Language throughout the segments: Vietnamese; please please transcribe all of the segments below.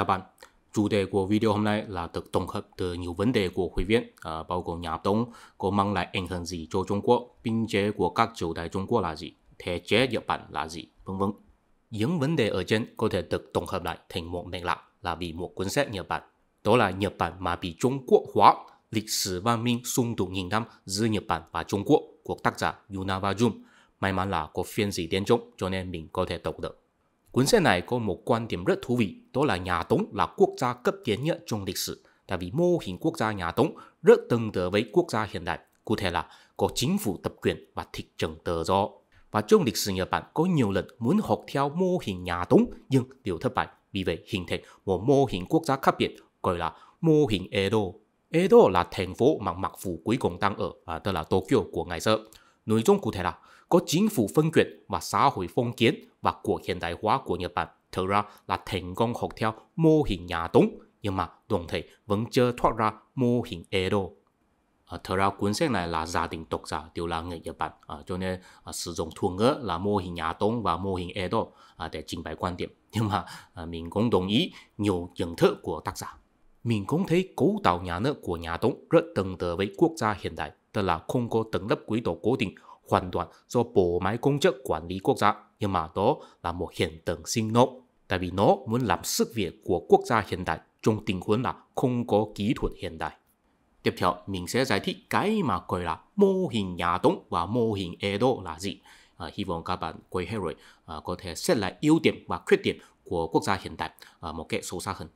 Các bạn, chủ đề của video hôm nay là được tổng hợp từ nhiều vấn đề của hội viên, à, ờ, bao gồm nhà Đông có mang lại ảnh hưởng gì cho Trung Quốc, biên chế của các triều đại Trung Quốc là gì, thể chế Nhật Bản là gì, vân vân. Những vấn đề ở trên có thể được tổng hợp lại thành một mệnh lạc là vì một cuốn sách Nhật Bản. Đó là Nhật Bản mà bị Trung Quốc hóa, lịch sử văn minh xung đột nghìn năm giữa Nhật Bản và Trung Quốc của tác giả Yuna Vajum. May mắn là có phiên dịch tiếng Trung cho nên mình có thể đọc được. Cuốn sách này có một quan điểm rất thú vị, đó là nhà Tống là quốc gia cấp tiến nhất trong lịch sử, tại vì mô hình quốc gia nhà Tống rất tương tự với quốc gia hiện đại, cụ thể là có chính phủ tập quyền và thị trường tự do. Và trong lịch sử Nhật Bản có nhiều lần muốn học theo mô hình nhà Tống nhưng đều thất bại, vì vậy hình thành một mô hình quốc gia khác biệt gọi là mô hình Edo. Edo là thành phố mà Mạc Phủ cuối cùng đang ở, à, tức là Tokyo của ngày xưa. Nội dung cụ thể là có chính phủ phân quyền và xã hội phong kiến và của hiện đại hóa của Nhật Bản thực ra là thành công học theo mô hình nhà Tống nhưng mà đồng thời vẫn chưa thoát ra mô hình Edo. À, ờ, thật ra cuốn sách này là gia đình độc giả đều là người Nhật Bản à, cho nên à, sử dụng thuật ngữ là mô hình nhà Tống và mô hình Edo à, để trình bày quan điểm nhưng mà à, mình cũng đồng ý nhiều nhận thức của tác giả. Mình cũng thấy cấu tạo nhà nước của nhà Tống rất tương tự với quốc gia hiện đại tức là không có tầng lớp quý tộc cố định hoàn toàn do bộ máy công chức quản lý quốc gia, nhưng mà đó là một hiện tượng sinh động. Tại vì nó muốn làm sức việc của quốc gia hiện đại trong tình huống là không có kỹ thuật hiện đại. Tiếp theo, mình sẽ giải thích cái mà gọi là mô hình nhà Đông và mô hình Edo là gì. À, hy vọng các bạn quay hết rồi à, có thể xét lại ưu điểm và khuyết điểm của quốc gia hiện đại à, một cách sâu xa hơn.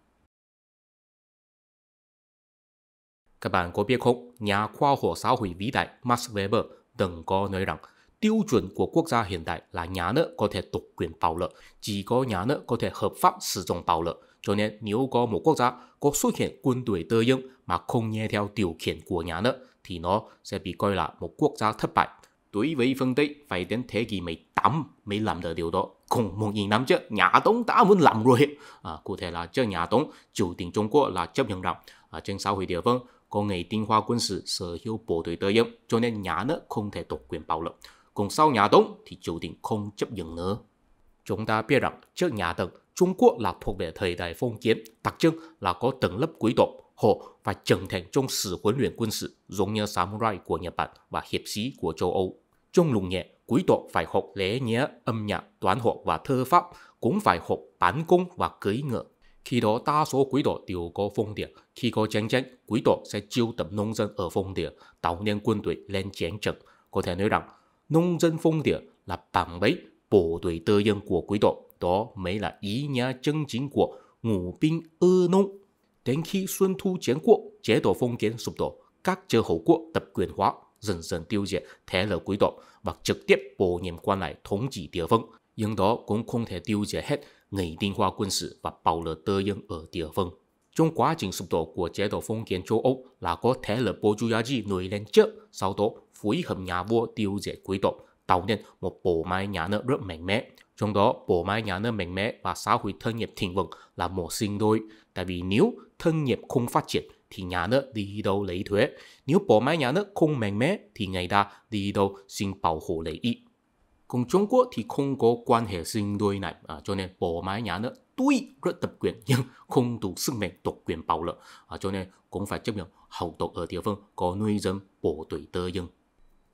Các bạn có biết không, nhà khoa học xã hội vĩ đại Max Weber Đừng có nói rằng tiêu chuẩn của quốc gia hiện đại là nhà nước có thể độc quyền bạo lực, chỉ có nhà nước có thể hợp pháp sử dụng bạo lực. Cho nên nếu có một quốc gia có xuất hiện quân đội tư nhân mà không nghe theo điều khiển của nhà nước thì nó sẽ bị coi là một quốc gia thất bại. Đối với phương Tây, phải đến thế kỷ 18 mới làm được điều đó. Cùng một nghìn năm trước, nhà Tống đã muốn làm rồi. À, cụ thể là trước nhà Tống, chủ tỉnh Trung Quốc là chấp nhận rằng à, trên xã hội địa phương có ngày Tinh Hoa quân sự sở hữu bộ đội tư yếu cho nên nhà nước không thể độc quyền bảo lộc. Còn sau nhà Đông thì triều đình không chấp nhận nữa. Chúng ta biết rằng trước nhà Đông, Trung Quốc là thuộc về thời đại phong kiến, đặc trưng là có tầng lớp quý tộc, họ và trưởng thành trong sự huấn luyện quân sự giống như samurai của Nhật Bản và hiệp sĩ của châu Âu. Trong lùng nhẹ, quý tộc phải học lễ nghĩa, âm nhạc, toán học và thơ pháp, cũng phải học bán cung và cưới ngựa khi đó đa số quỹ đội đều có phong địa. Khi có chiến tranh, quỹ đội sẽ chiêu tập nông dân ở phong địa, tạo nên quân đội lên chiến trận. Có thể nói rằng, nông dân phong địa là bản mấy bộ đội tư nhân của quỹ đội. Đó mới là ý nghĩa chân chính của ngũ binh ư nông. Đến khi Xuân Thu chiến quốc, chế độ phong kiến sụp đổ, các chư hầu quốc tập quyền hóa, dần dần tiêu diệt thế lực quỹ đội và trực tiếp bổ nhiệm quan lại thống trị địa phương. Nhưng đó cũng không thể tiêu diệt hết hoa quân sự và bảo lỡ Tơ Yên ở địa phương. Trong quá trình sụp đổ của chế độ phong kiến châu Âu là có thể là bộ chủ giá trị nổi lên trước, sau đó phối hợp nhà vua tiêu diệt quý tộc, tạo nên một bộ máy nhà nước rất mạnh mẽ. Trong đó, bộ máy nhà nước mạnh mẽ và xã hội thân nghiệp thịnh vượng là một sinh đôi. Tại vì nếu thân nghiệp không phát triển thì nhà nước đi đâu lấy thuế. Nếu bộ máy nhà nước không mạnh mẽ thì người ta đi đâu xin bảo hộ lợi ích cùng Trung Quốc thì không có quan hệ sinh đôi này à, cho nên Bồ máy nhà nước tuy rất tập quyền nhưng không đủ sức mạnh độc quyền bảo lợi à, cho nên cũng phải chấp nhận hậu tộc ở địa phương có nuôi dân bộ tuổi tơ dân.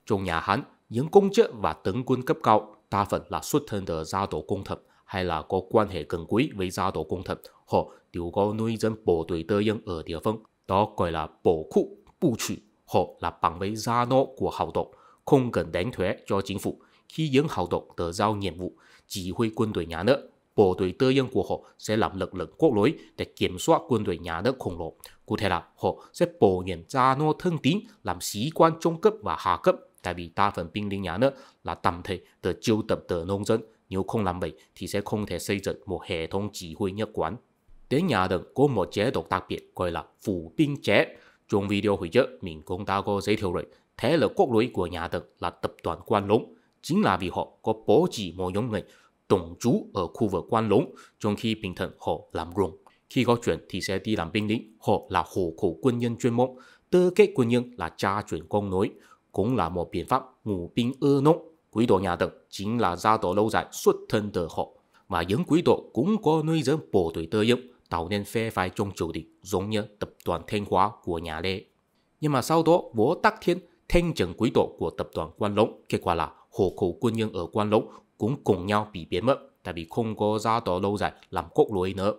Trong nhà Hán, những công chức và tướng quân cấp cao đa phần là xuất thân từ gia tộc công thần hay là có quan hệ gần gũi với gia tộc công thần, họ đều có nuôi dân bộ tuổi tơ dân ở địa phương, đó gọi là bộ khu, bộ chủ, họ là bằng với gia nô của hậu tộc, không cần đánh thuế cho chính phủ khi những hoạt động được giao nhiệm vụ chỉ huy quân đội nhà nước, bộ đội tư nhân của họ sẽ làm lực lượng quốc lối để kiểm soát quân đội nhà nước khổng lồ. Cụ thể là họ sẽ bổ nhiệm gia nô thân tín làm sĩ quan trung cấp và hạ cấp, tại vì đa phần binh lính nhà nước là tạm thời được chiêu tập từ nông dân, nếu không làm vậy thì sẽ không thể xây dựng một hệ thống chỉ huy nhất quán. Đến nhà đường có một chế độ đặc biệt gọi là phủ binh chế. Trong video hồi trước mình cũng đã có giới thiệu rồi, thế lực quốc lối của nhà đường là tập đoàn quan lũng chính là vì họ có bố chỉ một nhóm người đồng trú ở khu vực quan Long trong khi bình thường họ làm ruộng. Khi có chuyện thì sẽ đi làm binh lính, họ là hộ khẩu quân nhân chuyên môn, tư cách quân nhân là gia truyền công nối, cũng là một biện pháp ngủ binh ơ nông. Quý tộc nhà Tần chính là gia tộc lâu dài xuất thân từ họ, mà những quý tộc cũng có nuôi dưỡng bộ tuổi tư dụng, tạo nên phe phái trong triều đình giống như tập đoàn Thanh Hóa của nhà Lê. Nhưng mà sau đó, Võ Tắc Thiên thanh trừng quý tộc của tập đoàn Quan Long kết quả là hộ khẩu quân nhân ở quan lộc cũng cùng nhau bị biến mất tại vì không có gia tộc lâu dài làm quốc lối nữa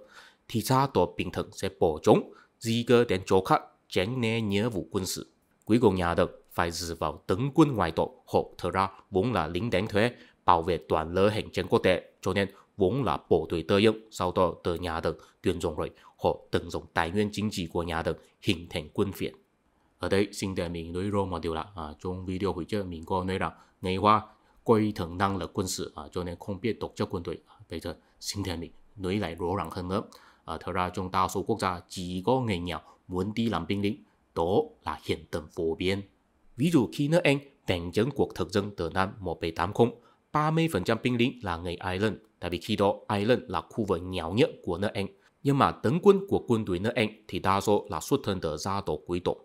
thì gia tộc bình thường sẽ bỏ trốn di cơ đến chỗ khác tránh né nghĩa vụ quân sự cuối cùng nhà được phải dựa vào tấn quân ngoài tổ hộ thờ ra vốn là lính đánh thuế bảo vệ toàn lỡ hành trên quốc tế cho nên vốn là bộ đội tư dụng sau đó từ nhà đường tuyển dụng rồi họ tận dụng tài nguyên chính trị của nhà đường hình thành quân phiệt ở đây xin đề mình nói rõ một điều là à, trong video hồi trước mình có nói rằng ngày qua quay thần năng là quân sự à, cho nên không biết tổ chức quân đội. À, bây giờ xin đề mình nói lại rõ ràng hơn nữa. À, thật ra trong đa số quốc gia chỉ có người nghèo muốn đi làm binh lính, đó là hiện tượng phổ biến. Ví dụ khi nước Anh đánh chấn cuộc thực dân Tờ Nam phần trăm binh lính là người Ireland, tại vì khi đó Ireland là khu vực nghèo nhất của nước Anh. Nhưng mà tấn quân của quân đội nước Anh thì đa số là xuất thân từ gia tộc quý tộc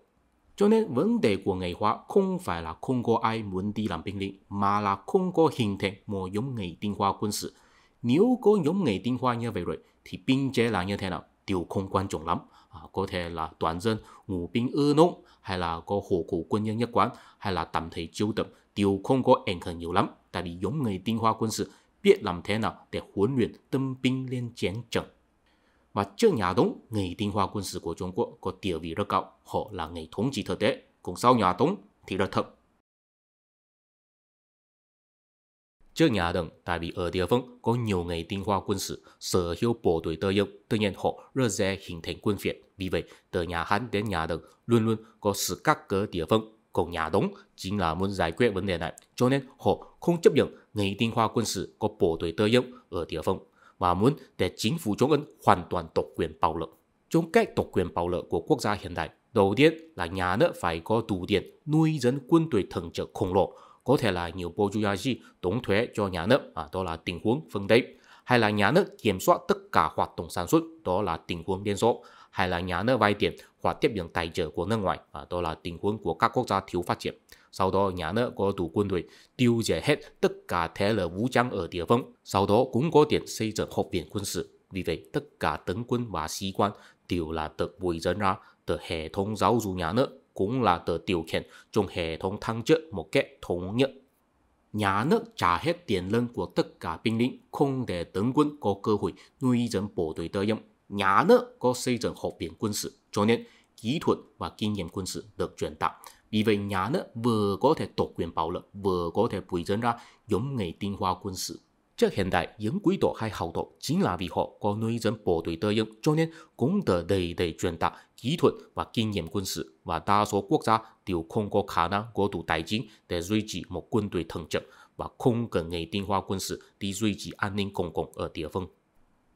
cho nên vấn đề của nghệ hóa không phải là không có ai muốn đi làm binh lính, mà là không có hình thành một nhóm nghệ tinh hoa quân sự. Nếu có nhóm nghệ tinh hoa như vậy rồi, thì binh chế là như thế nào? Điều không quan trọng lắm. À, có thể là toàn dân ngũ binh ư nông, hay là có hộ cụ quân nhân nhất quán, hay là tạm thời chiêu tập, điều không có ảnh hưởng nhiều lắm. Tại vì nhóm nghệ tinh hoa quân sự biết làm thế nào để huấn luyện tâm binh lên chiến trận và trước nhà Tống, người tinh hoa quân sự của Trung Quốc có địa vị rất cao, họ là người thống trị thực tế, còn sau nhà Tống thì rất thấp. Trước nhà Tống, tại vì ở địa phương có nhiều người tinh hoa quân sự sở hữu bộ đội tư dụng, tự nhiên họ rất dễ hình thành quân phiệt. Vì vậy, từ nhà Hán đến nhà Tống luôn luôn có sự cắt cỡ địa phương còn nhà Tống chính là muốn giải quyết vấn đề này, cho nên họ không chấp nhận người tinh hoa quân sự có bộ đội tư dụng ở địa phương và muốn để chính phủ chống Ấn hoàn toàn độc quyền bạo lực. Trong cách độc quyền bạo lực của quốc gia hiện đại, đầu tiên là nhà nước phải có đủ tiền nuôi dân quân đội thần trợ khổng lồ, có thể là nhiều bourgeoisie đóng thuế cho nhà nước, à, đó là tình huống phương Tây, hay là nhà nước kiểm soát tất cả hoạt động sản xuất, đó là tình huống biên số, hay là nhà nước vay tiền hoặc tiếp nhận tài trợ của nước ngoài, à, đó là tình huống của các quốc gia thiếu phát triển sau đó nhà nước có đủ quân đội tiêu diệt hết tất cả thế lực vũ trang ở địa phương, sau đó cũng có tiền xây dựng học viện quân sự. Vì vậy, tất cả tướng quân và sĩ quan đều là được bồi dưỡng ra từ hệ thống giáo dục nhà nước, cũng là từ điều kiện trong hệ thống thăng chức một cách thống nhất. Nhà nước trả hết tiền lương của tất cả binh lính, không để tướng quân có cơ hội nuôi dưỡng bộ đội tư dụng. Nhà nước có xây dựng học viện quân sự, cho nên kỹ thuật và kinh nghiệm quân sự được truyền đạt vì vậy nhà nước vừa có thể tổ quyền bạo lực, vừa có thể bồi dưỡng ra giống nghệ tinh hoa quân sự. Trước hiện đại, những quý tộc hay hậu tộc chính là vì họ có nuôi dưỡng bộ đội tư dụng cho nên cũng được đầy đầy truyền đạt kỹ thuật và kinh nghiệm quân sự và đa số quốc gia đều không có khả năng có đủ tài chính để duy trì một quân đội thường trực và không cần nghề tinh hoa quân sự đi duy trì an ninh công cộng ở địa phương.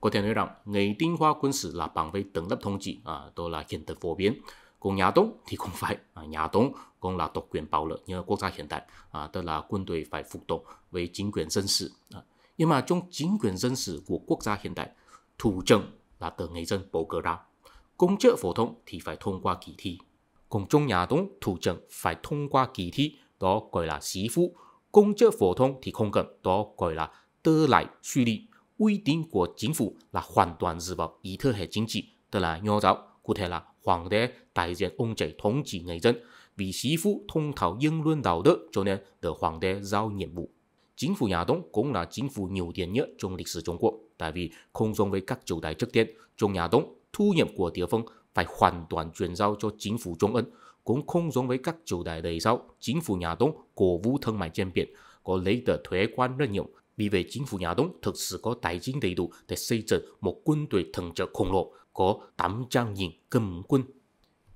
Có thể nói rằng nghề tinh hoa quân sự là bằng với tầng lớp thống trị à, đó là hiện thực phổ biến còn nhà Tống thì không phải à, nhà Tống cũng là độc quyền bạo lợi như quốc gia hiện đại, à, tức là quân đội phải phục tùng với chính quyền dân sự à, nhưng mà trong chính quyền dân sự của quốc gia hiện đại, thủ trưởng là từ người dân bầu cử ra công chức phổ thông thì phải thông qua kỳ thi còn trong nhà Tống thủ trưởng phải thông qua kỳ thi đó gọi là sĩ phụ công chức phổ thông thì không cần đó gọi là tư lại suy lý uy tín của chính phủ là hoàn toàn dựa vào ý thức hệ chính trị tức là nho giáo cụ thể là 皇帝大隻控制統治藝人，為師傅通透英倫道德，cho nên 得皇帝 giao nhiệm vụ。chính phủ nhà Đông cũng là chính phủ nhiều tiền nhất trong lịch sử Trung Quốc, tại vì không giống với các triều đại trước tiên, trong nhà Đông thu nhập của địa phương phải hoàn toàn chuyển giao cho chính phủ Trung Ấn, cũng không giống với các triều đại đời sau, chính phủ nhà Đông cổ vũ thương mại trên biển, có lấy được thuế quan rất nhiều. Vì vậy, chính phủ nhà Đông thực sự có tài chính đầy đủ để xây dựng một quân đội thần trợ khổng lồ, có trang nhìn cầm quân.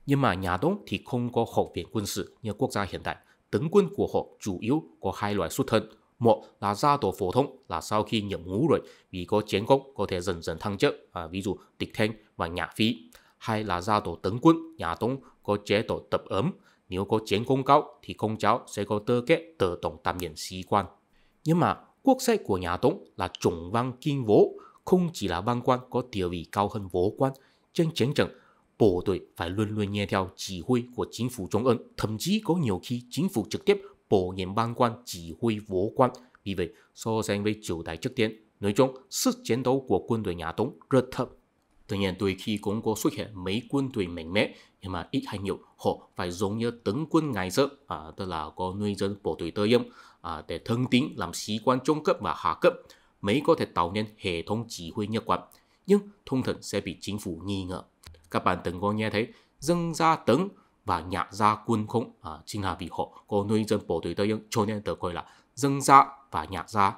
Nhưng mà nhà Đông thì không có hậu viện quân sự như quốc gia hiện đại. Tướng quân của họ chủ yếu có hai loại xuất thân. Một là gia tộc phổ thông là sau khi nhập ngũ rồi vì có chiến công có thể dần dần thăng chức, à, ví dụ địch thanh và nhà phi. Hai là gia tộc tướng quân, nhà Đông có chế độ tập ấm. Nếu có chiến công cao thì công cháu sẽ có tư kết tự động tạm nhận sĩ quan. Nhưng mà quốc sách của nhà Tống là trùng văn kinh vũ không chỉ là bang quan có địa vị cao hơn võ quan. Trên chiến trận, bộ đội phải luôn luôn nghe theo chỉ huy của chính phủ trung ương. Thậm chí có nhiều khi chính phủ trực tiếp bổ nhiệm bang quan chỉ huy võ quan. Vì vậy, so sánh với triều đại trước tiên, nói chung sức chiến đấu của quân đội nhà Tống rất thấp. Tuy nhiên đôi khi cũng có xuất hiện mấy quân đội mạnh mẽ nhưng mà ít hay nhiều họ phải giống như tướng quân ngày xưa à, tức là có nuôi dân bộ đội tư yêm à, để thân tín làm sĩ quan trung cấp và hạ cấp Mỹ có thể tạo nên hệ thống chỉ huy nhất quán, nhưng thông thường sẽ bị chính phủ nghi ngờ. Các bạn từng có nghe thấy dân gia tướng và nhà gia quân không? À, chính là vì họ có nuôi dân bộ đội Tây cho nên được gọi là dân gia và nhà gia.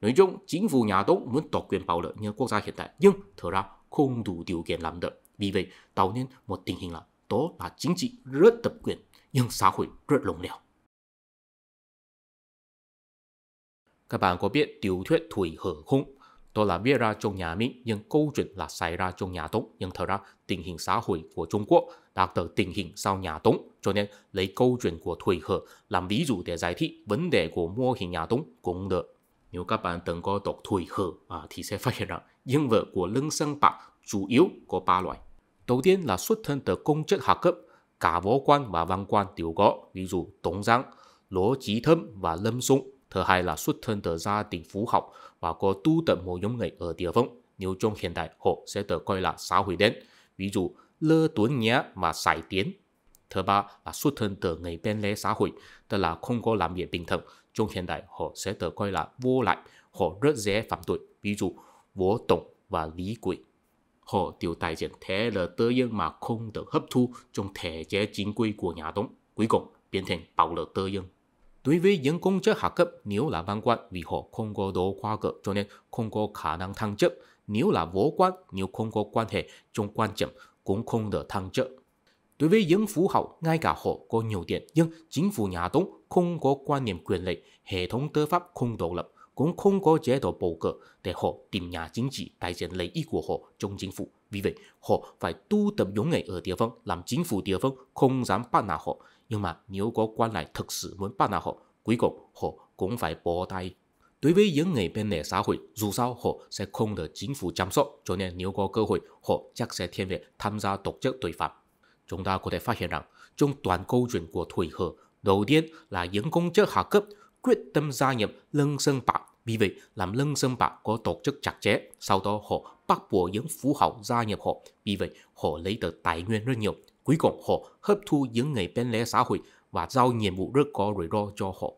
Nói chung, chính phủ nhà Tống muốn độc quyền bảo lợi như quốc gia hiện tại, nhưng thực ra không đủ điều kiện làm được. Vì vậy, tạo nên một tình hình là đó là chính trị rất tập quyền, nhưng xã hội rất lỏng lẻo. Các bạn có biết tiểu thuyết thủy hở không? Đó là viết ra trong nhà mình nhưng câu chuyện là xảy ra trong nhà Tống. Nhưng thật ra tình hình xã hội của Trung Quốc đạt từ tình hình sau nhà Tống. Cho nên lấy câu chuyện của thủy hở làm ví dụ để giải thích vấn đề của mô hình nhà Tống cũng được. Nếu các bạn từng có đọc thủy hở à, thì sẽ phát hiện rằng nhân vật của Lương Sơn Bạc chủ yếu có ba loại. Đầu tiên là xuất thân từ công chức hạ cấp, cả võ quan và văn quan đều có, ví dụ Tống Giang, Lỗ Chí Thâm và Lâm Sung Thứ hai là xuất thân từ gia đình phú học và có tu tập một nhóm người ở địa phương. Nếu trong hiện đại họ sẽ được coi là xã hội đen, ví dụ lơ tuấn nhã mà sải tiến. Thứ ba là xuất thân từ người bên lề xã hội, tức là không có làm việc bình thường. Trong hiện đại họ sẽ được coi là vô lại, họ rất dễ phạm tội, ví dụ vô tổng và lý quỷ họ tiểu tài diện thế là tư nhân mà không được hấp thu trong thể chế chính quy của nhà Đông, cuối cùng biến thành bảo lực tư nhân đối với nhân công chức hạ cấp, nếu là văn quan, vì họ không có đồ khoa cỡ cho nên không có khả năng thăng chức. Nếu là võ quan, nếu không có quan hệ trong quan trọng cũng không được thăng chức. Đối với những phú hậu, ngay cả họ có nhiều tiền, nhưng chính phủ nhà Tống không có quan niệm quyền lực, hệ thống tư pháp không độc lập, cũng không có chế độ bầu cử để họ tìm nhà chính trị đại diện lợi ích của họ trong chính phủ. Vì vậy, họ phải tu tập dũng nghệ ở địa phương, làm chính phủ địa phương không dám bắt nạt họ. Nhưng mà nếu có quan lại thực sự muốn bắt nạt họ, cuối cùng họ cũng phải bó tay. Đối với những người bên này xã hội, dù sao họ sẽ không được chính phủ chăm sóc, cho nên nếu có cơ hội, họ chắc sẽ thiên về tham gia tổ chức tội phạm. Chúng ta có thể phát hiện rằng, trong toàn câu chuyện của Thủy Hờ, đầu tiên là những công chức hạ cấp quyết tâm gia nhập lân sơn bạc vì vậy làm lân sơn bạc có tổ chức chặt chẽ sau đó họ bắt buộc những phú hậu gia nhập họ vì vậy họ lấy được tài nguyên rất nhiều Cuối cùng họ hấp thu những người bên lề xã hội và giao nhiệm vụ rất có rủi ro cho họ.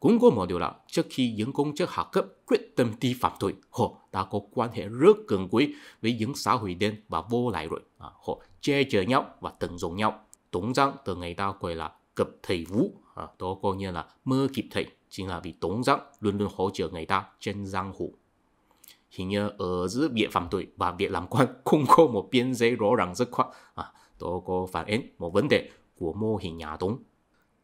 Cũng có một điều là trước khi những công chức hạ cấp quyết tâm đi phạm tội, họ đã có quan hệ rất gần gũi với những xã hội đen và vô lại rồi. À, họ che chở nhau và tận dụng nhau. Tổng giang từ ngày ta gọi là cập thầy vũ, à, đó có nghĩa là mơ kịp thầy, chính là vì tổng giang luôn luôn hỗ trợ người ta trên giang hồ. Hình như ở giữa việc phạm tội và việc làm quan không có một biên giới rõ ràng rất khoát. À, tôi có phản ánh một vấn đề của mô hình nhà Tống.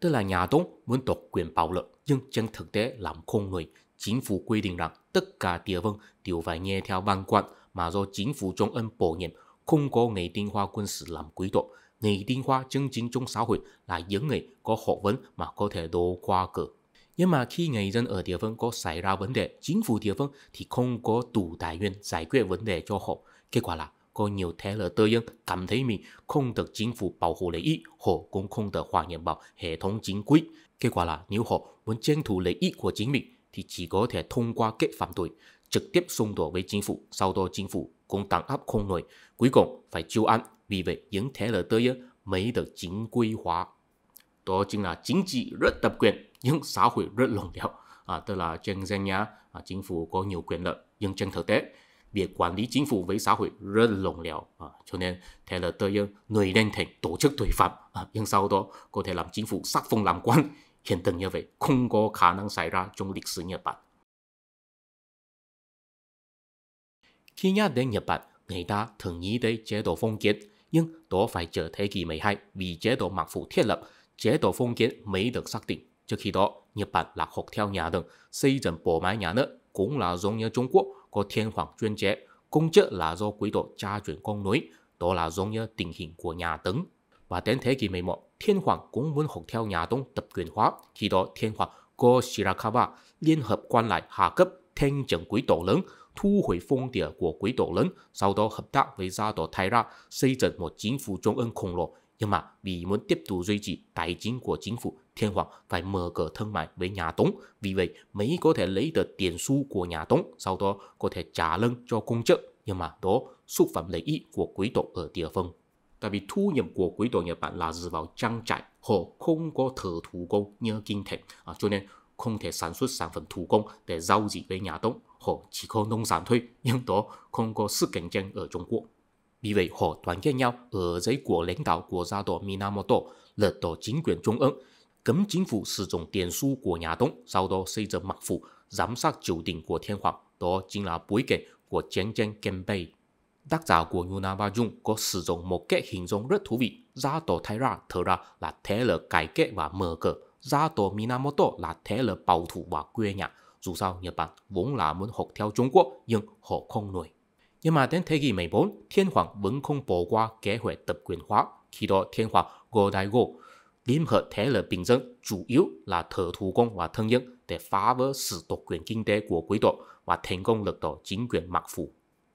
Tức là nhà Tống muốn độc quyền bạo lực nhưng trên thực tế làm không người. Chính phủ quy định rằng tất cả địa phương đều phải nghe theo văn quan, mà do chính phủ Trung ân bổ nhiệm, không có người tinh hoa quân sự làm quý tộc. Người tinh hoa chân chính trong xã hội là những người có học vấn mà có thể đổ qua cửa. Nhưng mà khi người dân ở địa phương có xảy ra vấn đề, chính phủ địa phương thì không có đủ tài nguyên giải quyết vấn đề cho họ. Kết quả là có nhiều thế lực tư nhân cảm thấy mình không được chính phủ bảo hộ lợi ích, họ cũng không được hòa nhập vào hệ thống chính quy. Kết quả là nếu họ muốn tranh thủ lợi ích của chính mình thì chỉ có thể thông qua kết phạm tội, trực tiếp xung đột với chính phủ, sau đó chính phủ cũng tăng áp không nổi, cuối cùng phải chịu án. Vì vậy, những thế lực tư nhân mới được chính quy hóa. Đó chính là chính trị rất tập quyền, nhưng xã hội rất lỏng lẻo. À, tức là trên danh nhá, à, chính phủ có nhiều quyền lợi, nhưng trên thực tế việc quản lý chính phủ với xã hội rất lỏng lẻo à, cho nên thế là tới người nên thành tổ chức tội phạm à, nhưng sau đó có thể làm chính phủ sắc phong làm quan hiện tượng như vậy không có khả năng xảy ra trong lịch sử Nhật Bản khi nhắc đến Nhật Bản người ta thường nghĩ tới chế độ phong kiến nhưng đó phải chờ thế kỷ 12 vì chế độ mặc phủ thiết lập chế độ phong kiến mới được xác định trước khi đó Nhật Bản là học theo nhà đường xây dựng bộ máy nhà nước cũng là giống như Trung Quốc có thiên hoàng chuyên chế, cũng chứ là do quý tộc cha truyền con nối, đó là giống như tình hình của nhà Tấn. Và đến thế kỷ 11, thiên hoàng cũng muốn học theo nhà Tông tập quyền hóa, khi đó thiên hoàng Go Shirakawa liên hợp quan lại hạ cấp thanh trừng quý tộc lớn, thu hồi phong địa của quý tộc lớn, sau đó hợp tác với gia tộc Thái Ra xây dựng một chính phủ trung ương khổng lồ. Nhưng mà vì muốn tiếp tục duy trì tài chính của chính phủ Thiên Hoàng phải mở cửa thương mại với nhà Tống, vì vậy Mỹ có thể lấy được tiền xu của nhà Tống, sau đó có thể trả lương cho công chức. Nhưng mà đó xúc phạm lợi ích của quý tộc ở địa phương. Tại vì thu nhập của quý tộc Nhật Bản là dựa vào trang trại, họ không có thợ thủ công như kinh thành, à, cho nên không thể sản xuất sản phẩm thủ công để giao dịch với nhà Tống, họ chỉ có nông sản thôi, nhưng đó không có sức cạnh tranh ở Trung Quốc. Vì vậy họ toàn kết nhau ở dưới của lãnh đạo của gia tộc Minamoto, lật đổ chính quyền trung ương, cấm chính phủ sử dụng tiền xu của nhà Đông sau đó xây dựng mặc phủ giám sát triều đình của thiên hoàng, đó chính là bối cảnh của chiến tranh Kempei. Tác giả của Yunaba Jun có sử dụng một cách hình dung rất thú vị. Gia tổ Thái Ra thở ra là thế lực cải cách và mở cửa Gia tổ Minamoto là thế lực bảo thủ và quê nhà. Dù sao, Nhật Bản vốn là muốn học theo Trung Quốc, nhưng họ không nổi. Nhưng mà đến thế kỷ 14, Thiên Hoàng vẫn không bỏ qua kế hoạch tập quyền hóa. Khi đó, Thiên Hoàng Go Dai Go Liên hợp thế lực bình dân chủ yếu là thợ thủ công và thương nhân để phá vỡ sự độc quyền kinh tế của quý tộc và thành công lật đổ chính quyền mặc phủ.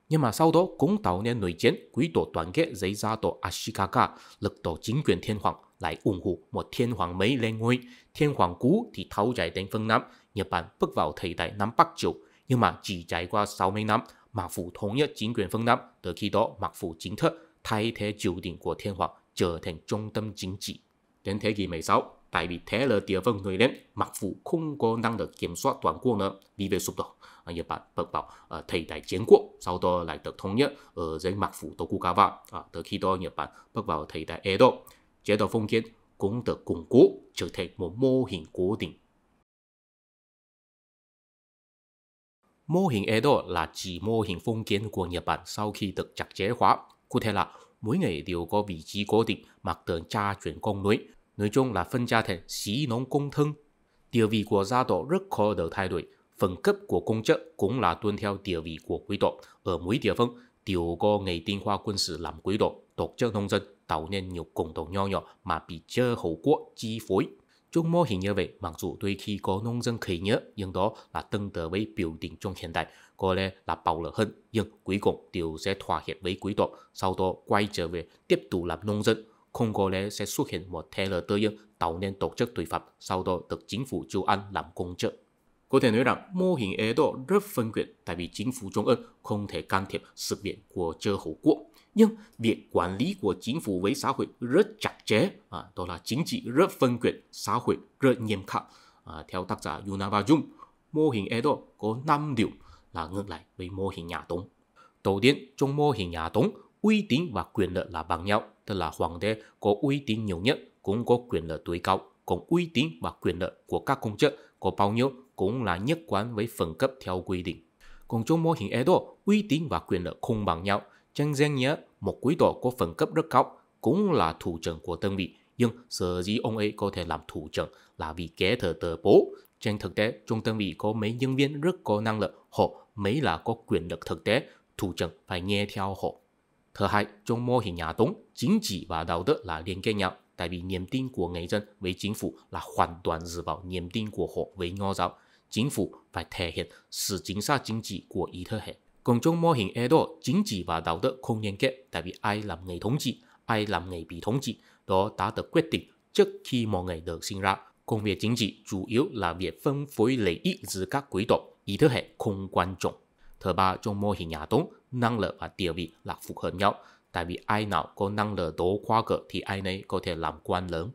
Nhưng mà sau đó cũng tạo nên nội chiến quý tộc đoàn kết dưới gia tộc Ashikaga lật đổ chính quyền thiên hoàng lại ủng hộ một thiên hoàng mới lên ngôi. Thiên hoàng cũ thì tháo chạy đến phương Nam, Nhật Bản bước vào thời đại Nam Bắc Triều. Nhưng mà chỉ trải qua 60 năm, Mạc Phủ thống nhất chính quyền phương Nam, từ khi đó Mạc Phủ chính thức thay thế triều đình của thiên hoàng trở thành trung tâm chính trị Đến thế kỷ 16, tại vì thế là địa phương người lên, mặc dù không có năng lực kiểm soát toàn quốc nữa vì về sụp đổ Nhật Bản bước vào uh, thời đại chiến quốc sau đó lại được thống nhất ở dưới mặc phủ Tokugawa à, tới khi đó Nhật Bản bước vào thời đại Edo chế độ phong kiến cũng được củng cố trở thành một mô hình cố định Mô hình Edo là chỉ mô hình phong kiến của Nhật Bản sau khi được chặt chẽ hóa, cụ thể là mỗi ngày đều có vị trí cố định mặc tường cha truyền công nối. Nói chung là phân gia thể sĩ nông công thương. Địa vị của gia tộc rất khó được thay đổi. Phần cấp của công chức cũng là tuân theo địa vị của quý tộc. Ở mỗi địa phương đều có nghề tinh hoa quân sự làm quý tộc, tộc chức nông dân tạo nên nhiều cộng đồng nho nhỏ mà bị chơ hậu quốc chi phối. Trong mô hình như vậy, mặc dù đôi khi có nông dân khởi nghĩa, nhưng đó là tương tự với biểu tình trong hiện đại, có lẽ là bạo lực hơn, nhưng cuối cùng đều sẽ thỏa hiệp với quý tộc, sau đó quay trở về tiếp tục làm nông dân không có lẽ sẽ xuất hiện một thế lực tư nhân tạo nên tổ chức tội phạm, sau đó được chính phủ châu Âu làm công trợ. Có thể nói rằng mô hình Ấn Độ rất phân quyền tại vì chính phủ Trung ương không thể can thiệp sự việc của châu hữu quốc. Nhưng việc quản lý của chính phủ với xã hội rất chặt chẽ, à, đó là chính trị rất phân quyền, xã hội rất nghiêm khắc. À, theo tác giả Yunava Jung, mô hình Ấn Độ có 5 điều là ngược lại với mô hình nhà Tống. Đầu tiên, trong mô hình nhà Tống, uy tín và quyền lợi là bằng nhau, tức là hoàng đế có uy tín nhiều nhất cũng có quyền lợi tối cao, còn uy tín và quyền lợi của các công chức có bao nhiêu cũng là nhất quán với phần cấp theo quy định. Còn trong mô hình Edo, uy tín và quyền lợi không bằng nhau. Trên gian nhớ một quý tộc có phần cấp rất cao, cũng là thủ trưởng của tân vị, nhưng sở dĩ ông ấy có thể làm thủ trưởng là vì kế thừa tờ bố. Trên thực tế, trong đơn vị có mấy nhân viên rất có năng lực, họ mấy là có quyền lực thực tế, thủ trưởng phải nghe theo họ Thứ hai, trong mô hình nhà Tống, chính trị và đạo đức là liên kết nhau, tại vì niềm tin của người dân với chính phủ là hoàn toàn dựa vào niềm tin của họ với nho giáo. Chính phủ phải thể hiện sự chính xác chính trị của ý thức hệ. Còn trong mô hình Edo, chính trị và đạo đức không liên kết, tại vì ai làm người thống trị, ai làm người bị thống trị, đó đã được quyết định trước khi mọi người được sinh ra. Công việc chính trị chủ yếu là việc phân phối lợi ích giữa các quý tộc, ý thức hệ không quan trọng thứ ba trong mô hình nhà đúng năng lực và địa vị là phù hợp nhau tại vì ai nào có năng lực đủ khoa cỡ thì ai nấy có thể làm quan lớn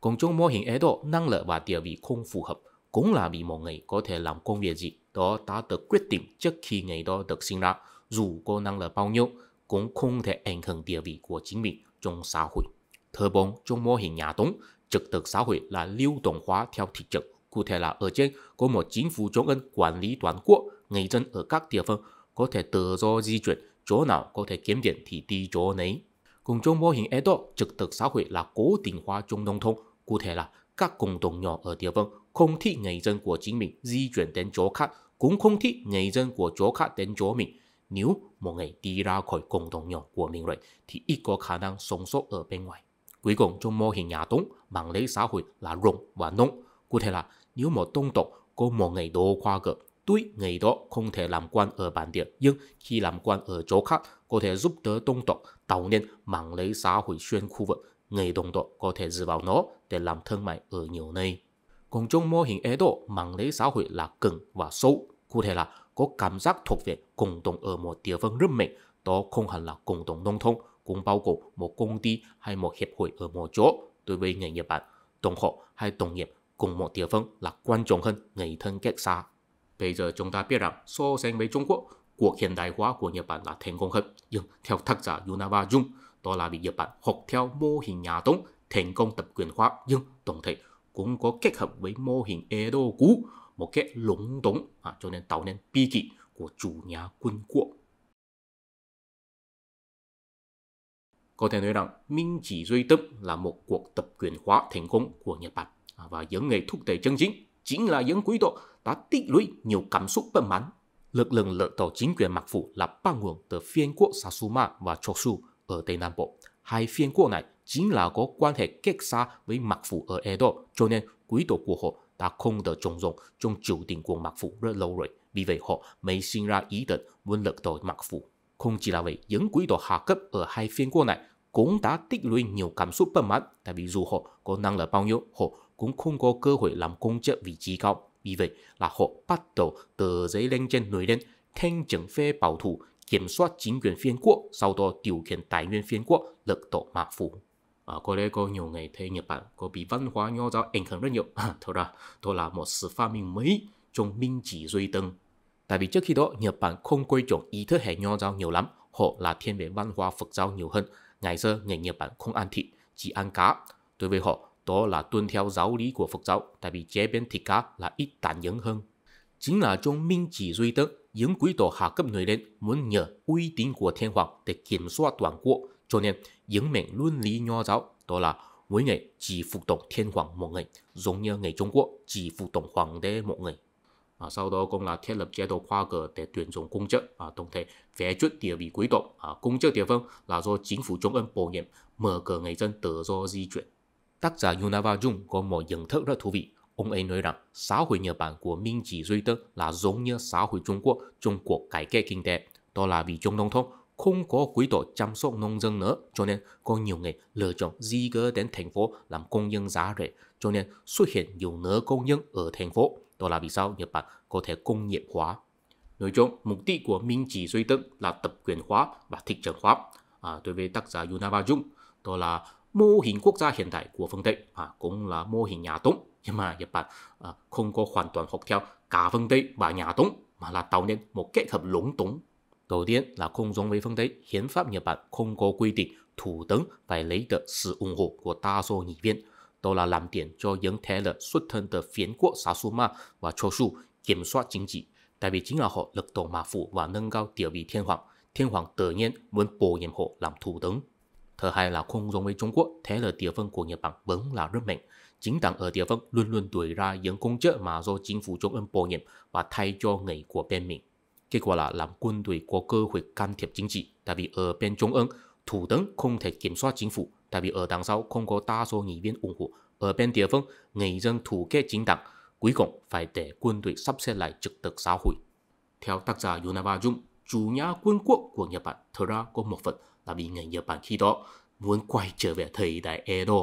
còn trong mô hình ấy độ năng lực và địa vị không phù hợp cũng là vì một người có thể làm công việc gì đó đã được quyết định trước khi người đó được sinh ra dù có năng lực bao nhiêu cũng không thể ảnh hưởng địa vị của chính mình trong xã hội thứ bốn trong mô hình nhà đúng trực thực xã hội là lưu động hóa theo thị trường cụ thể là ở trên có một chính phủ trung ương quản lý toàn quốc người dân ở các địa phương có thể tự do di chuyển, chỗ nào có thể kiếm tiền thì đi chỗ nấy. Cùng chung mô hình Edo, trực thực xã hội là cố định hóa trong nông thôn, cụ thể là các cộng đồng nhỏ ở địa phương không thích người dân của chính mình di chuyển đến chỗ khác, cũng không thích người dân của chỗ khác đến chỗ mình. Nếu một ngày đi ra khỏi cộng đồng nhỏ của mình rồi thì ít có khả năng sống sót ở bên ngoài. Cuối cùng trong mô hình nhà Tống, mạng lấy xã hội là rộng và nông. Cụ thể là nếu một tông tộc có một ngày đô khoa gợp tuy ngày đó không thể làm quan ở bản địa, nhưng khi làm quan ở chỗ khác có thể giúp đỡ Đông Tộc tạo nên mạng lưới xã hội xuyên khu vực. Người Đông Tộc có thể dựa vào nó để làm thương mại ở nhiều nơi. Còn trong mô hình Ấn Độ, mạng lưới xã hội là cứng và sâu. Cụ thể là có cảm giác thuộc về cộng đồng ở một địa phương rất mạnh Đó không hẳn là cộng đồng nông thôn, cũng bao gồm một công ty hay một hiệp hội ở một chỗ. Đối với người Nhật Bản, đồng hộ hay đồng nghiệp cùng một địa phương là quan trọng hơn người thân cách xa Bây giờ chúng ta biết rằng so sánh với Trung Quốc, cuộc hiện đại hóa của Nhật Bản là thành công hơn. Nhưng theo tác giả Yunawa Jung, đó là vì Nhật Bản học theo mô hình nhà Tống thành công tập quyền hóa nhưng tổng thể cũng có kết hợp với mô hình Edo cũ một cách lúng túng à, cho nên tạo nên bi kỵ của chủ nhà quân quốc. Có thể nói rằng Minh Chỉ Duy Tâm là một cuộc tập quyền hóa thành công của Nhật Bản và những người thúc đẩy chân chính chính là dân quý tộc đã tích lũy nhiều cảm xúc bất mãn. Lực lượng lợi tổ chính quyền mặc phủ là ba nguồn từ phiên quốc Sasuma và Chosu ở Tây Nam Bộ. Hai phiên quốc này chính là có quan hệ kết xa với mặc phủ ở Edo, cho nên quý tộc của họ đã không được trọng dụng trong triều đình của mặc phủ rất lâu rồi. Vì vậy họ mới sinh ra ý định muốn lực đổ mặc phủ. Không chỉ là vậy, những quý tộc hạ cấp ở hai phiên quốc này cũng đã tích lũy nhiều cảm xúc bất mãn, tại vì dù họ có năng lực bao nhiêu, họ cũng không có cơ hội làm công chức vị trí cao. Vì vậy là họ bắt đầu từ dưới lên trên núi lên, thanh chỉnh phê bảo thủ, kiểm soát chính quyền phiên quốc, sau đó điều khiển tài nguyên phiên quốc, lực độ mạc phủ. À, có lẽ có nhiều người thấy Nhật Bản có bị văn hóa nho giáo ảnh hưởng rất nhiều. À, thật ra, đó là một sự phát minh mới trong minh chỉ duy tân. Tại vì trước khi đó, Nhật Bản không coi trọng ý thức hệ nho giáo nhiều lắm, họ là thiên về văn hóa Phật giáo nhiều hơn. Ngày xưa, người Nhật Bản không ăn thịt, chỉ ăn cá. Đối với họ, đó là tuân theo giáo lý của Phật giáo, tại vì chế biến thịt cá là ít tàn nhẫn hơn. Chính là trong minh chỉ duy tức, những quý tộc hạ cấp nổi lên muốn nhờ uy tín của thiên hoàng để kiểm soát toàn quốc, cho nên những mệnh luân lý nho giáo đó là mỗi ngày chỉ phục tổng thiên hoàng một ngày, giống như người Trung Quốc chỉ phục tổng hoàng đế một ngày. À, sau đó cũng là thiết lập chế độ khoa cờ để tuyển dụng công chức, à, đồng thời phê duyệt địa vị quỹ động ở công chức địa phương là do chính phủ trung ương bổ nhiệm mở cửa người dân tự do di chuyển. Tác giả Yunawa Jung có một nhận thức rất thú vị. Ông ấy nói rằng xã hội Nhật Bản của Minh Chỉ Duy Tơ là giống như xã hội Trung Quốc trong cuộc cải cách kinh tế. Đó là vì trong nông thôn không có quỹ tổ chăm sóc nông dân nữa, cho nên có nhiều người lựa chọn di cư đến thành phố làm công nhân giá rẻ, cho nên xuất hiện nhiều nữ công nhân ở thành phố. Đó là vì sao Nhật Bản có thể công nghiệp hóa Nói chung, mục đích của Minh chỉ duy dựng là tập quyền hóa và thị trường hóa. À, đối với tác giả Yunaba Jung, đó là mô hình quốc gia hiện đại của phương Tây à, cũng là mô hình nhà Tống nhưng mà Nhật Bản à, không có hoàn toàn học theo cả phương Tây và nhà Tống mà là tạo nên một kết hợp lúng túng. Đầu tiên là không giống với phương Tây, hiến pháp Nhật Bản không có quy định thủ tướng phải lấy được sự ủng hộ của đa số nghị viên. Đó là làm tiền cho những thế lực xuất thân từ phiến quốc Satsuma và Choshu kiểm soát chính trị tại vì chính là họ lực tổng mà phụ và nâng cao địa vị thiên hoàng. Thiên hoàng tự nhiên muốn bổ nhiệm họ làm thủ tướng. Thứ hai là không giống với Trung Quốc, thế là địa phương của Nhật Bản vẫn là rất mạnh. Chính đảng ở địa phương luôn luôn đuổi ra những công chức mà do chính phủ Trung ương bổ nhiệm và thay cho người của bên mình. Kết quả là làm quân đội có cơ hội can thiệp chính trị, tại vì ở bên Trung ương, thủ tướng không thể kiểm soát chính phủ, tại vì ở đằng sau không có đa số nghị viên ủng hộ. Ở bên địa phương, người dân thủ kết chính đảng, cuối cùng phải để quân đội sắp xếp lại trực thực xã hội. Theo tác giả Yonaba Jung, chủ nhà quân quốc của Nhật Bản thật ra có một phần là vì người Nhật Bản khi đó muốn quay trở về thời đại Edo.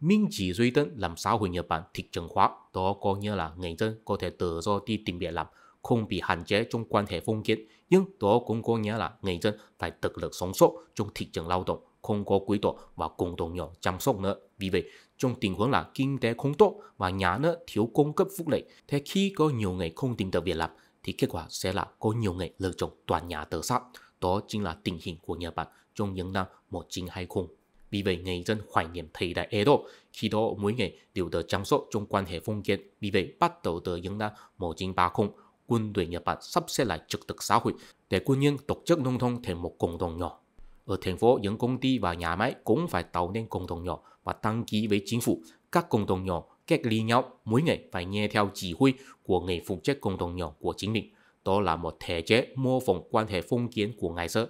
Minh chỉ duy tân làm xã hội Nhật Bản thị trường hóa, đó có nghĩa là người dân có thể tự do đi tìm việc làm, không bị hạn chế trong quan hệ phong kiến, nhưng đó cũng có nghĩa là người dân phải tự lực sống sót trong thị trường lao động, không có quý tộc và cùng đồng nhỏ chăm sóc nữa. Vì vậy, trong tình huống là kinh tế không tốt và nhà nước thiếu cung cấp phúc lợi, thế khi có nhiều người không tìm được việc làm, thì kết quả sẽ là có nhiều người lựa chọn toàn nhà tự sát. Đó chính là tình hình của Nhật Bản trong những năm 1920. Vì vậy, người dân hoài niệm thời đại Edo, khi đó mỗi ngày đều được chăm sóc trong quan hệ phong kiến. Vì vậy, bắt đầu từ những năm 1930, quân đội Nhật Bản sắp xếp lại trực thực xã hội để quân nhân tổ chức nông thôn thành một cộng đồng nhỏ. Ở thành phố, những công ty và nhà máy cũng phải tạo nên cộng đồng nhỏ và đăng ký với chính phủ. Các cộng đồng nhỏ cách ly nhau, mỗi người phải nghe theo chỉ huy của người phụ trách cộng đồng nhỏ của chính mình. Đó là một thể chế mô phỏng quan hệ phong kiến của ngày xưa.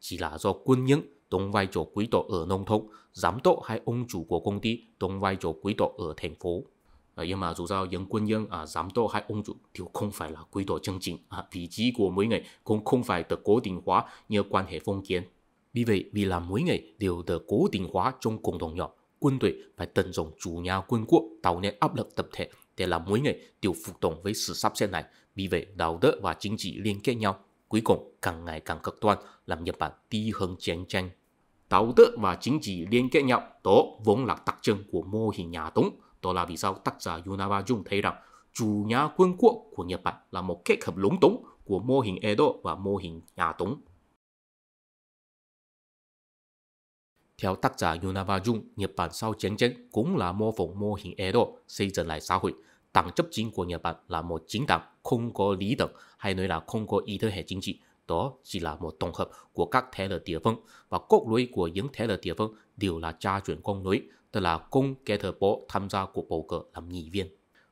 Chỉ là do quân nhân đóng vai trò quý tộc ở nông thôn, giám đốc hay ông chủ của công ty đóng vai trò quý tộc ở thành phố. Ờ, nhưng mà dù sao những quân nhân à, giám đốc hay ông chủ thì không phải là quý tộc chân chính. À, vị trí của mỗi người cũng không phải được cố định hóa như quan hệ phong kiến. Vì vậy, vì là mỗi người đều được cố định hóa trong cộng đồng nhỏ, Quân phải tận dụng chủ nhà quân quốc tạo nên áp lực tập thể để làm mỗi người đều phục tùng với sự sắp xếp này. Vì vậy, đạo đức và chính trị liên kết nhau, cuối cùng càng ngày càng cực đoan, làm Nhật Bản đi hơn chiến tranh. Đạo đức và chính trị liên kết nhau, đó vốn là đặc trưng của mô hình nhà Tống. Đó là vì sao tác giả Yonaba Jung thấy rằng chủ nhà quân quốc của Nhật Bản là một kết hợp lúng túng của mô hình Edo và mô hình nhà Tống Theo tác giả Yunawa Jun, Nhật Bản sau chiến tranh cũng là mô phỏng mô hình Edo xây dựng lại xã hội. Đảng chấp chính của Nhật Bản là một chính đảng không có lý tưởng hay nói là không có ý thức hệ chính trị. Đó chỉ là một tổng hợp của các thế lực địa phương và cốt lõi của những thế lực địa phương đều là gia truyền công lối, tức là công kết hợp bộ tham gia cuộc bầu cử làm nghị viên.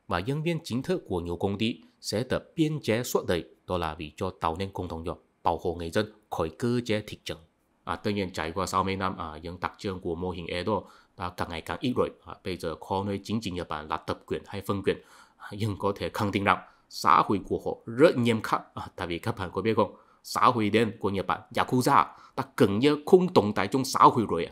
Và nhân viên chính thức của nhiều công ty sẽ được biên chế suốt đời, đó là vì cho tạo nên công đồng nhỏ, bảo hộ người dân khỏi cơ chế thị trường. À, tất nhiên trải qua 60 năm, à, những đặc trưng của mô hình Edo đã à, càng ngày càng ít rồi. À, bây giờ khó nơi chính trị Nhật Bản là tập quyền hay phân quyền. nhưng có thể khẳng định rằng xã hội của họ rất nghiêm khắc. tại vì các bạn có biết không, xã hội đen của Nhật Bản, Yakuza, đã gần như không tồn tại trong xã hội rồi.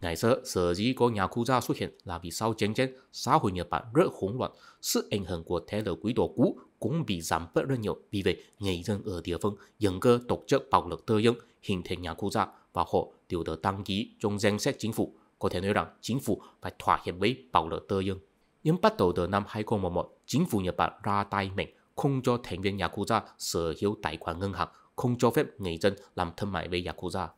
Ngày xưa, sở dĩ có Yakuza xuất hiện là vì sau chiến tranh, xã hội Nhật Bản rất hỗn loạn, sự ảnh hưởng của thế lực quý đồ cũ cũng bị giảm bớt rất nhiều. Vì vậy, người dân ở địa phương dần cơ tổ chức bạo lực tư dân hình thành Yakuza và họ đều được đăng ký trong danh sách chính phủ. Có thể nói rằng chính phủ phải thỏa hiệp với bảo lợi tư dân. Nhưng bắt đầu từ năm 2011, chính phủ Nhật Bản ra tay mạnh không cho thành viên Yakuza sở hữu tài khoản ngân hàng, không cho phép người dân làm thương mại với Yakuza.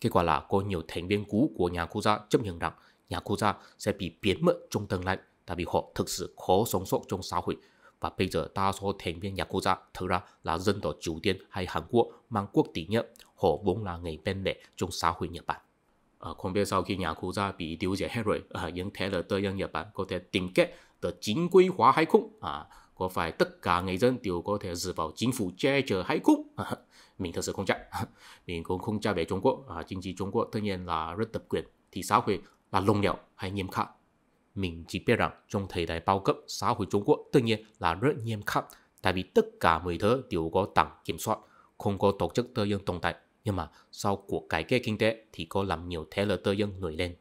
Kết quả là có nhiều thành viên cũ của Yakuza chấp nhận rằng Yakuza sẽ bị biến mất trong tương lai tại vì họ thực sự khó sống sót trong xã hội. Và bây giờ đa số thành viên Yakuza thực ra là dân tộc Triều Tiên hay Hàn Quốc mang quốc tịch Nhật họ vốn là người bên lề trong xã hội Nhật Bản. À, không biết sau khi nhà quốc gia bị tiêu diệt hết rồi, à, những thế lực tư nhân Nhật Bản có thể tìm cách từ chính quy hóa hay không? À, có phải tất cả người dân đều có thể dựa vào chính phủ che chở hay không? À, mình thật sự không chắc. mình cũng không tra về Trung Quốc. À, chính trị Trung Quốc tất nhiên là rất tập quyền, thì xã hội là lồng lẻo hay nghiêm khắc. Mình chỉ biết rằng trong thời đại bao cấp, xã hội Trung Quốc tất nhiên là rất nghiêm khắc, tại vì tất cả mọi thứ đều có tầng kiểm soát, không có tổ chức tư nhân tồn tại nhưng mà sau cuộc cải cách kinh tế thì có làm nhiều thế lực tư nhân nổi lên.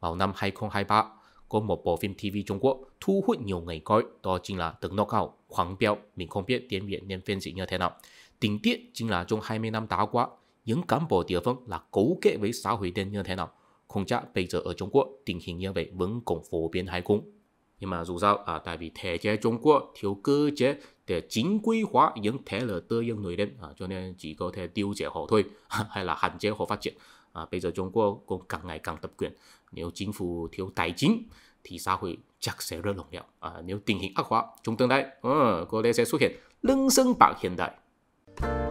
Vào năm 2023, có một bộ phim TV Trung Quốc thu hút nhiều người coi, đó chính là The Knockout, Hoàng Biao, mình không biết tiếng Việt nên phiên dịch như thế nào. Tình tiết chính là trong 20 năm đã qua, những cán bộ địa phương là cấu kết với xã hội đen như thế nào. Không chắc bây giờ ở Trung Quốc tình hình như vậy vẫn còn phổ biến hay không. Nhưng mà dù sao à, tại vì thể chế Trung Quốc thiếu cơ chế để chính quy hóa những thế lực tư nhân nổi lên à, cho nên chỉ có thể tiêu diệt họ thôi hay là hạn chế họ phát triển. À, bây giờ Trung Quốc cũng càng ngày càng tập quyền. Nếu chính phủ thiếu tài chính thì xã hội chắc sẽ rơi lỏng lẻo. À, nếu tình hình ác hóa trong tương lai, à, ờ, có lẽ sẽ xuất hiện lưng sưng bạc hiện đại.